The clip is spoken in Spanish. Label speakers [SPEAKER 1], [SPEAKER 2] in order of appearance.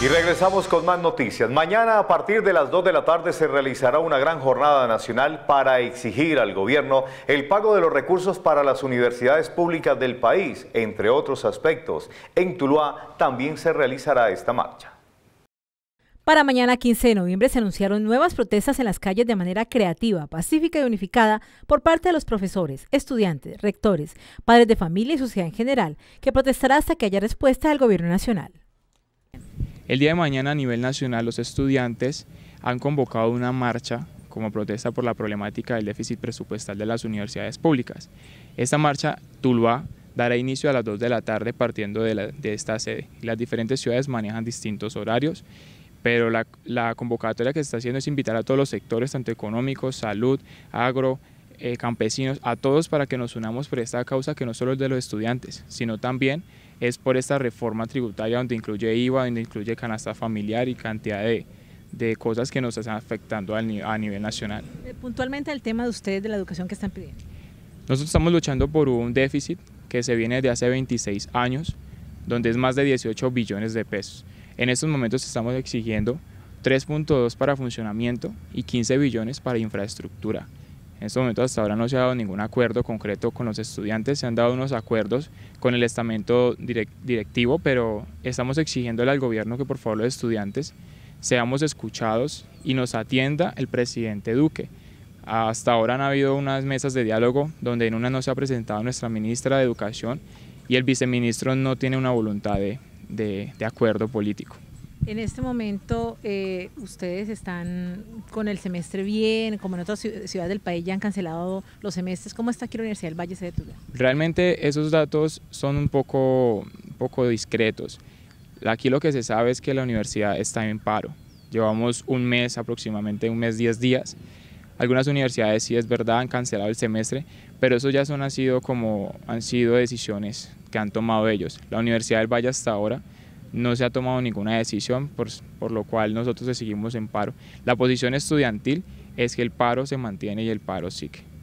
[SPEAKER 1] Y regresamos con más noticias. Mañana a partir de las 2 de la tarde se realizará una gran jornada nacional para exigir al gobierno el pago de los recursos para las universidades públicas del país, entre otros aspectos. En Tuluá también se realizará esta marcha.
[SPEAKER 2] Para mañana 15 de noviembre se anunciaron nuevas protestas en las calles de manera creativa, pacífica y unificada por parte de los profesores, estudiantes, rectores, padres de familia y sociedad en general, que protestará hasta que haya respuesta del gobierno nacional.
[SPEAKER 3] El día de mañana a nivel nacional los estudiantes han convocado una marcha como protesta por la problemática del déficit presupuestal de las universidades públicas. Esta marcha, TULVA dará inicio a las 2 de la tarde partiendo de, esta sede. Las diferentes ciudades manejan distintos horarios, pero la, la convocatoria que se está haciendo es invitar a todos los sectores, tanto económicos, salud, agro, eh, campesinos, a todos para que nos unamos por esta causa que no solo es de los estudiantes, sino también es por esta reforma tributaria donde incluye IVA, donde incluye canasta familiar y cantidad de, cosas que nos están afectando a nivel nacional.
[SPEAKER 2] Eh, puntualmente el tema de ustedes de la educación que están pidiendo.
[SPEAKER 3] Nosotros estamos luchando por un déficit que se viene de hace 26 años, donde es más de 18 billones de pesos. En estos momentos estamos exigiendo 3.2 para funcionamiento y 15 billones para infraestructura. En este momento hasta ahora no se ha dado ningún acuerdo concreto con los estudiantes, se han dado unos acuerdos con el estamento directivo, pero estamos exigiéndole al gobierno que por favor los estudiantes seamos escuchados y nos atienda el presidente Duque. Hasta ahora han habido unas mesas de diálogo donde en una no se ha presentado nuestra ministra de Educación y el viceministro no tiene una voluntad de acuerdo político.
[SPEAKER 2] En este momento, eh, ustedes están con el semestre bien, como en otras ciudades del país ya han cancelado los semestres. ¿Cómo está aquí la Universidad del Valle de
[SPEAKER 3] Realmente esos datos son un poco, poco discretos. Aquí lo que se sabe es que la universidad está en paro. Llevamos un mes aproximadamente, un mes, 10 días. Algunas universidades sí es verdad han cancelado el semestre, pero eso ya son, han sido como han sido decisiones que han tomado ellos. La Universidad del Valle hasta ahora no se ha tomado ninguna decisión, por, lo cual nosotros seguimos en paro. La posición estudiantil es que el paro se mantiene y el paro sigue.